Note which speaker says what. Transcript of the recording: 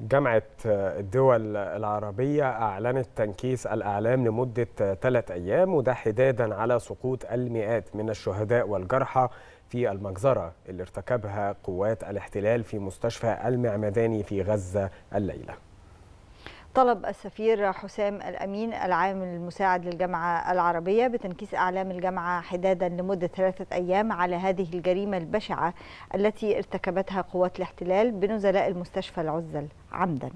Speaker 1: جامعة آه، الدول العربية أعلنت تنكيس الأعلام لمدة ثلاث آه، أيام وده حدادا على سقوط المئات من الشهداء والجرحى في المجزرة اللي ارتكبها قوات الاحتلال في مستشفى المعمداني في غزة الليلة
Speaker 2: طلب السفير حسام الأمين العام المساعد للجامعة العربية بتنكيس أعلام الجامعة حدادا لمدة ثلاثة أيام على هذه الجريمة البشعة التي ارتكبتها قوات الاحتلال بنزلاء المستشفى العزل عمدا